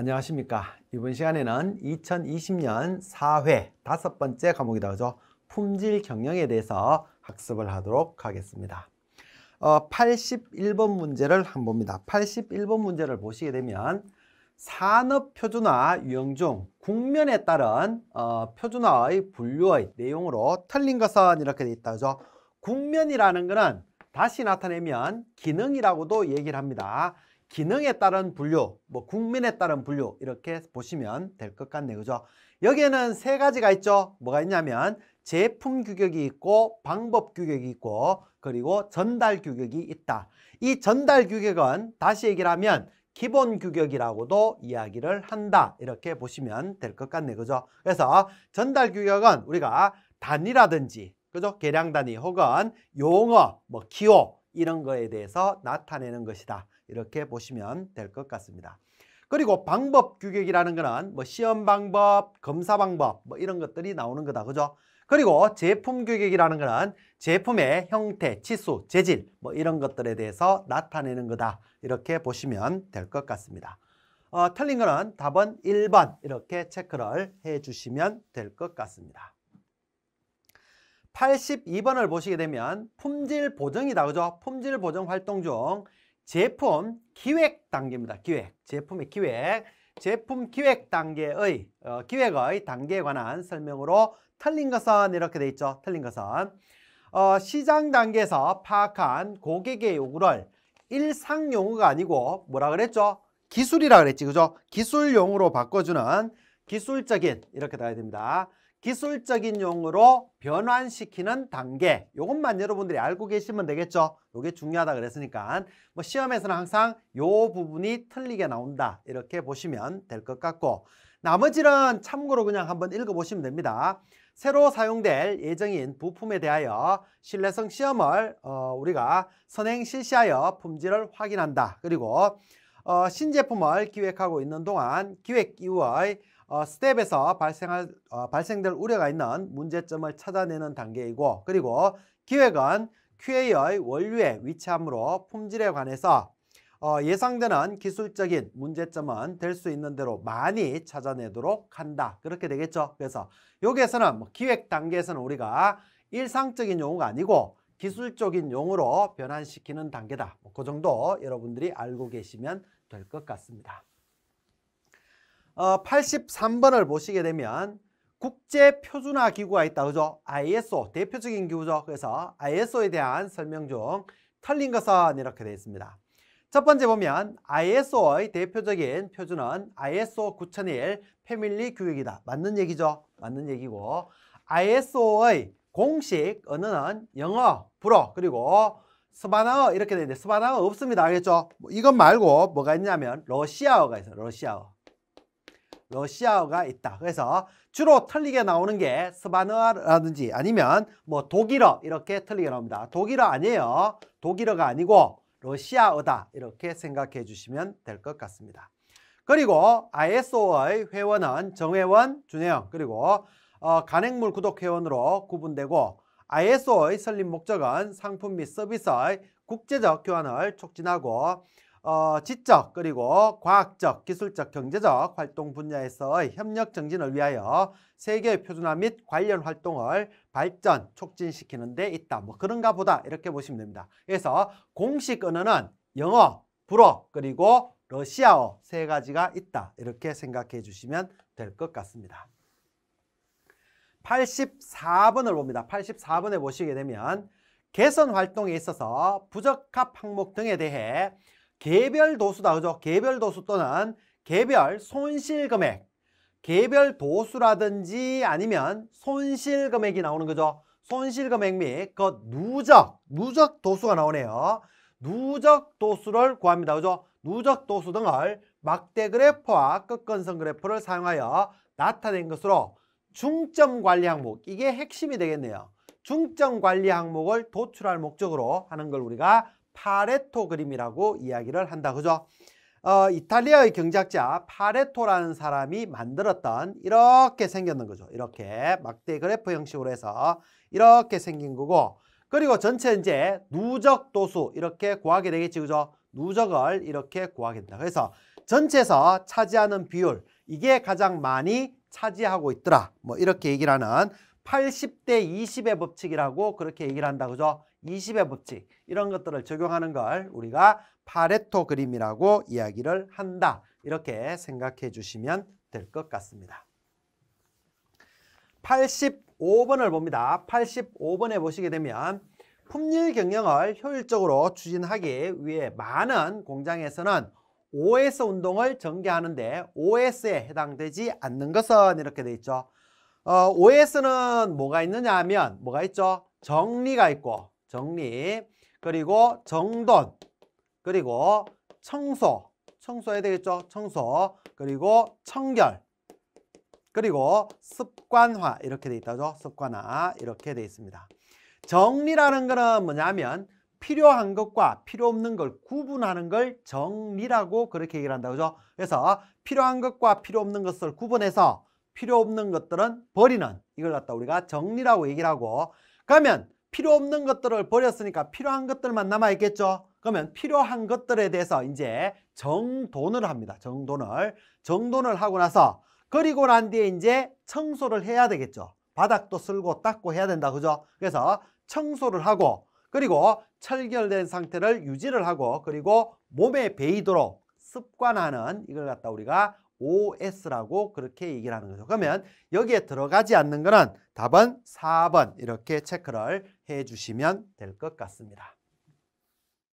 안녕하십니까. 이번 시간에는 2020년 4회 다섯 번째 과목이다. 그죠? 품질 경영에 대해서 학습을 하도록 하겠습니다. 어, 81번 문제를 한번 봅니다. 81번 문제를 보시게 되면 산업표준화 유형 중 국면에 따른 어, 표준화의 분류의 내용으로 틀린 것은 이렇게 돼 있다. 그죠? 국면이라는 것은 다시 나타내면 기능이라고도 얘기를 합니다. 기능에 따른 분류, 뭐 국민에 따른 분류 이렇게 보시면 될 것 같네요. 그죠? 여기에는 세 가지가 있죠. 뭐가 있냐면 제품 규격이 있고 방법 규격이 있고 그리고 전달 규격이 있다. 이 전달 규격은 다시 얘기를 하면 기본 규격이라고도 이야기를 한다. 이렇게 보시면 될 것 같네요. 그죠? 그래서 전달 규격은 우리가 단위라든지 그죠? 계량 단위 혹은 용어, 뭐 기호 이런 거에 대해서 나타내는 것이다. 이렇게 보시면 될 것 같습니다. 그리고 방법 규격이라는 거는 뭐 시험 방법, 검사 방법 뭐 이런 것들이 나오는 거다. 그죠? 그리고 제품 규격이라는 거는 제품의 형태, 치수, 재질 뭐 이런 것들에 대해서 나타내는 거다. 이렇게 보시면 될 것 같습니다. 어, 틀린 거는 답은 1번 이렇게 체크를 해주시면 될 것 같습니다. 82번을 보시게 되면 품질 보정이다. 그죠? 품질 보정 활동 중 제품 기획 단계입니다. 기획. 제품의 기획. 제품 기획 단계의 어, 기획의 단계에 관한 설명으로 틀린 것은 이렇게 돼 있죠. 틀린 것은 어, 시장 단계에서 파악한 고객의 요구를 일상 용어가 아니고 뭐라 그랬죠? 기술이라 그랬지. 그죠? 기술 용으로 바꿔주는 기술적인 이렇게 나와야 됩니다. 기술적인 용어로 변환시키는 단계 이것만 여러분들이 알고 계시면 되겠죠 이게 중요하다 그랬으니까 뭐 시험에서는 항상 이 부분이 틀리게 나온다 이렇게 보시면 될 것 같고 나머지는 참고로 그냥 한번 읽어보시면 됩니다 새로 사용될 예정인 부품에 대하여 신뢰성 시험을 어, 우리가 선행 실시하여 품질을 확인한다 그리고 어, 신제품을 기획하고 있는 동안 기획 이후의 어, 스텝에서 발생할, 어, 발생될 우려가 있는 문제점을 찾아내는 단계이고 그리고 기획은 QA의 원류에 위치함으로 품질에 관해서 어, 예상되는 기술적인 문제점은 될 수 있는 대로 많이 찾아내도록 한다. 그렇게 되겠죠. 그래서 여기에서는 뭐 기획 단계에서는 우리가 일상적인 용어가 아니고 기술적인 용어로 변환시키는 단계다. 뭐 그 정도 여러분들이 알고 계시면 될 것 같습니다. 어, 83번을 보시게 되면 국제표준화 기구가 있다. 그죠? ISO 대표적인 기구죠. 그래서 ISO에 대한 설명 중 틀린 것은 이렇게 되어 있습니다. 첫 번째 보면 ISO의 대표적인 표준은 ISO 9001 패밀리 규격이다. 맞는 얘기죠. 맞는 얘기고 ISO의 공식 언어는 영어, 불어, 그리고 스바나어 이렇게 되는데 스바나어 없습니다. 알겠죠? 뭐 이것 말고 뭐가 있냐면 러시아어가 있어요. 러시아어. 러시아어가 있다. 그래서 주로 틀리게 나오는 게 스바나어라든지 아니면 뭐 독일어 이렇게 틀리게 나옵니다. 독일어 아니에요. 독일어가 아니고 러시아어다 이렇게 생각해 주시면 될 것 같습니다. 그리고 ISO의 회원은 정회원, 준회원 그리고 어, 간행물 구독 회원으로 구분되고 ISO의 설립 목적은 상품 및 서비스의 국제적 교환을 촉진하고 어, 지적 그리고 과학적, 기술적, 경제적 활동 분야에서의 협력 증진을 위하여 세계 표준화 및 관련 활동을 발전, 촉진시키는 데 있다. 뭐 그런가 보다 이렇게 보시면 됩니다. 그래서 공식 언어는 영어, 불어, 그리고 러시아어 세 가지가 있다. 이렇게 생각해 주시면 될 것 같습니다. 84번을 봅니다. 84번에 보시게 되면 개선 활동에 있어서 부적합 항목 등에 대해 개별 도수다. 그죠? 개별 도수 또는 개별 손실 금액, 개별 도수라든지 아니면 손실 금액이 나오는 거죠. 손실 금액 및 그 누적, 누적 도수가 나오네요. 누적 도수를 구합니다. 그죠? 누적 도수 등을 막대 그래프와 끝건선 그래프를 사용하여 나타낸 것으로 중점 관리 항목 이게 핵심이 되겠네요. 중점 관리 항목을 도출할 목적으로 하는 걸 우리가 파레토 그림이라고 이야기를 한다 그죠? 어, 이탈리아의 경제학자 파레토라는 사람이 만들었던 이렇게 생겼는 거죠. 이렇게 막대 그래프 형식으로 해서 이렇게 생긴 거고 그리고 전체 이제 누적 도수 이렇게 구하게 되겠지 그죠? 누적을 이렇게 구하게 된다. 그래서 전체에서 차지하는 비율 이게 가장 많이 차지하고 있더라. 뭐 이렇게 얘기를 하는 80대 20의 법칙이라고 그렇게 얘기를 한다. 그죠? 20의 법칙 이런 것들을 적용하는 걸 우리가 파레토 그림이라고 이야기를 한다. 이렇게 생각해 주시면 될 것 같습니다. 85번을 봅니다. 85번에 보시게 되면 품질 경영을 효율적으로 추진하기 위해 많은 공장에서는 OS 운동을 전개하는데 OS에 해당되지 않는 것은 이렇게 돼 있죠. 어, OS는 뭐가 있느냐 하면 뭐가 있죠? 정리가 있고 정리 그리고 정돈 그리고 청소 청소 해야 되겠죠? 청소 그리고 청결 그리고 습관화 이렇게 돼 있다죠. 습관화 이렇게 돼 있습니다. 정리라는 거는 뭐냐면 필요한 것과 필요 없는 걸 구분하는 걸 정리라고 그렇게 얘기를 한다 그죠? 그래서 필요한 것과 필요 없는 것을 구분해서 필요 없는 것들은 버리는 이걸 갖다 우리가 정리라고 얘기를 하고 그러면 필요 없는 것들을 버렸으니까 필요한 것들만 남아있겠죠? 그러면 필요한 것들에 대해서 이제 정돈을 합니다. 정돈을. 정돈을 하고 나서 그리고 난 뒤에 이제 청소를 해야 되겠죠. 바닥도 쓸고 닦고 해야 된다. 그죠? 그래서 청소를 하고 그리고 철결된 상태를 유지를 하고 그리고 몸에 배이도록 습관하는 이걸 갖다 우리가 OS라고 그렇게 얘기를 하는 거죠. 그러면 여기에 들어가지 않는 거는 답은 4번 이렇게 체크를 해주시면 될 것 같습니다.